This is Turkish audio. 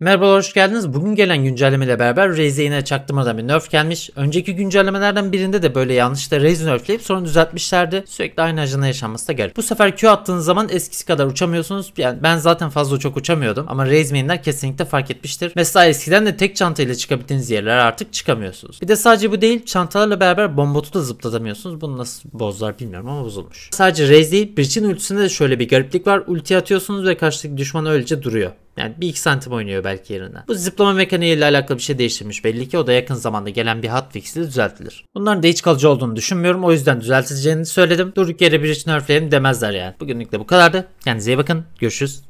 Merhabalar hoş geldiniz. Bugün gelen güncellemeyle beraber Raze'e yine çaktırmadan bir nerf gelmiş. Önceki güncellemelerden birinde de böyle yanlışla Raze'i nerfleyip sonra düzeltmişlerdi. Sürekli aynı ajanda yaşanması da garip. Bu sefer Q attığınız zaman eskisi kadar uçamıyorsunuz. Yani ben zaten fazla çok uçamıyordum ama Raze mainler kesinlikle fark etmiştir. Mesela eskiden de tek çantayla çıkabildiğiniz yerlere artık çıkamıyorsunuz. Bir de sadece bu değil çantalarla beraber bombotu da zıplatamıyorsunuz. Bunu nasıl bozlar bilmiyorum ama bozulmuş. Sadece Raze değil Breach'in ultisinde de şöyle bir gariplik var. Ulti atıyorsunuz ve karşıdaki düşman öylece duruyor. Yani bir iki santim oynuyor belki yerinden. Bu zıplama mekaniği ile alakalı bir şey değiştirmiş belli ki o da yakın zamanda gelen bir hotfix ile düzeltilir. Bunların da hiç kalıcı olduğunu düşünmüyorum o yüzden düzelteceğini söyledim. Durduk yere bir için nerfleyelim demezler yani. Bugünlük de bu kadardı. Kendinize iyi bakın. Görüşürüz.